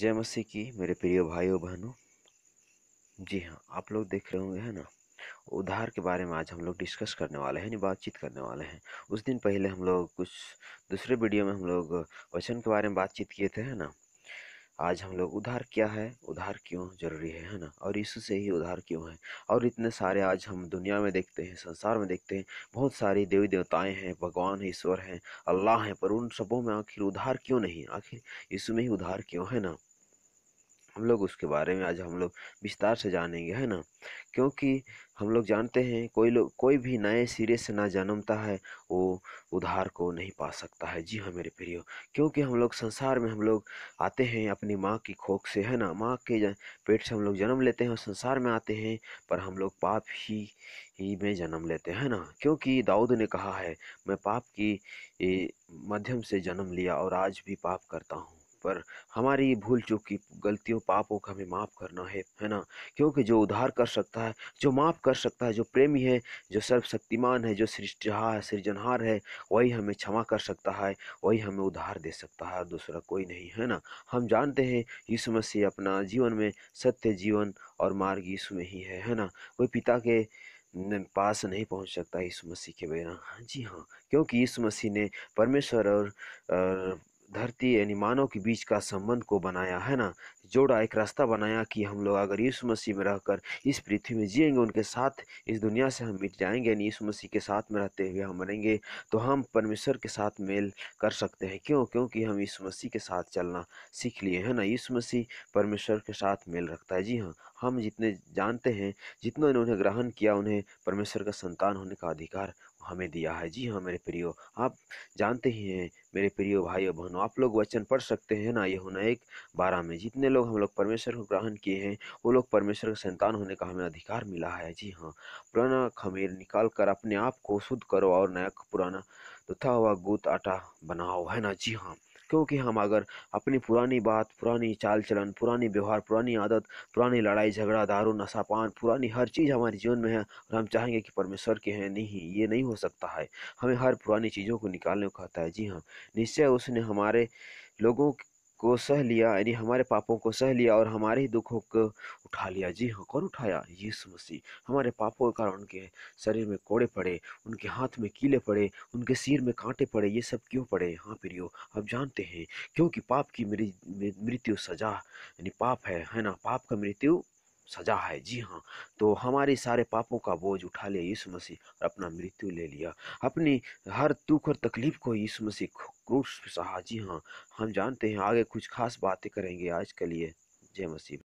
जय मसीह की मेरे प्रिय भाइयों बहनों जी हाँ आप लोग देख रहे होंगे है ना उधार के बारे में आज हम लोग डिस्कस करने वाले हैं यानी बातचीत करने वाले हैं उस दिन पहले हम लोग कुछ दूसरे वीडियो में हम लोग वचन के बारे में बातचीत किए थे है ना आज हम लोग उधार क्या है उधार क्यों जरूरी है है ना और यीशु से ही उधार क्यों है और इतने सारे आज हम दुनिया में देखते हैं संसार में देखते हैं बहुत सारी देवी देवताएं हैं भगवान है ईश्वर हैं अल्लाह हैं पर उन सबों में आखिर उधार क्यों नहीं आखिर यीशु में ही उधार क्यों है ना हम लोग उसके बारे में आज हम लोग विस्तार से जानेंगे है ना क्योंकि हम लोग जानते हैं कोई लोग कोई भी नए सिरे से ना जन्मता है वो उधार को नहीं पा सकता है जी हाँ मेरे प्रियो क्योंकि हम लोग संसार में हम लोग आते हैं अपनी माँ की खोख से है ना माँ के पेट से हम लोग जन्म लेते हैं और संसार में आते हैं पर हम लोग पाप ही ही में जन्म लेते हैं ना क्योंकि दाऊद ने कहा है मैं पाप की माध्यम से जन्म लिया और आज भी पाप करता हूँ पर हमारी भूल चूक की गलतियों पापों का हमें माफ़ करना है है ना क्योंकि जो उधार कर सकता है जो माफ़ कर सकता है जो प्रेमी है जो सर्वशक्तिमान है जो है सृजनहार है वही हमें क्षमा कर सकता है वही हमें उधार दे सकता है दूसरा कोई नहीं है ना हम जानते हैं यीशु मसीह अपना जीवन में सत्य जीवन और मार्ग यीशु में ही है है ना कोई पिता के पास नहीं पहुंच सकता यीशु मसीह के बिना हाँ, जी हाँ क्योंकि यीशु मसीह ने परमेश्वर और, और धरती यानी मानव के बीच का संबंध को बनाया है ना जोड़ा एक रास्ता बनाया कि हम लोग अगर यीशु मसीह में रहकर इस पृथ्वी में जिएंगे उनके साथ इस दुनिया से हम मिट जाएंगे यानी यीशु मसीह के साथ में रहते हुए हम मरेंगे तो हम परमेश्वर के साथ मेल कर सकते हैं क्यों क्योंकि हम यीशु मसीह के साथ चलना सीख लिए हैं ना यीशु मसीह परमेश्वर के साथ मेल रखता है जी हाँ हम जितने जानते हैं जितना इन्होंने ग्रहण किया उन्हें परमेश्वर का संतान होने का अधिकार हमें दिया है जी हाँ मेरे प्रियो आप जानते ही हैं मेरे प्रियो भाई और बहनों आप लोग वचन पढ़ सकते हैं ना ये होना एक बारह में जितने लोग हम लोग परमेश्वर को ग्रहण किए हैं वो लोग परमेश्वर का संतान होने का हमें अधिकार मिला है जी हाँ पुराना खमीर निकाल कर अपने आप को शुद्ध करो और नया पुराना तथा हुआ गुत आटा बनाओ है ना जी हाँ क्योंकि हम अगर अपनी पुरानी बात पुरानी चाल चलन पुरानी व्यवहार पुरानी आदत पुरानी लड़ाई झगड़ा दारू नशा पान पुरानी हर चीज़ हमारे जीवन में है और हम चाहेंगे कि परमेश्वर के हैं नहीं ये नहीं हो सकता है हमें हर पुरानी चीज़ों को निकालने को कहता है जी हाँ निश्चय उसने हमारे लोगों को सह लिया यानी हमारे पापों को सह लिया और हमारे ही दुखों को उठा लिया जी हाँ कौन उठाया यीशु मसीह हमारे पापों के कारण उनके शरीर में कोड़े पड़े उनके हाथ में कीले पड़े उनके सिर में कांटे पड़े ये सब क्यों पड़े हाँ प्रियो आप जानते हैं क्योंकि पाप की मृत्यु सजा यानी पाप है है ना पाप का मृत्यु सजा है जी हाँ तो हमारे सारे पापों का बोझ उठा लिया यीशु मसीह और अपना मृत्यु ले लिया अपनी हर दुख और तकलीफ को यीशु मसीह क्रूस सहा जी हाँ हम जानते हैं आगे कुछ खास बातें करेंगे आज के लिए जय मसीह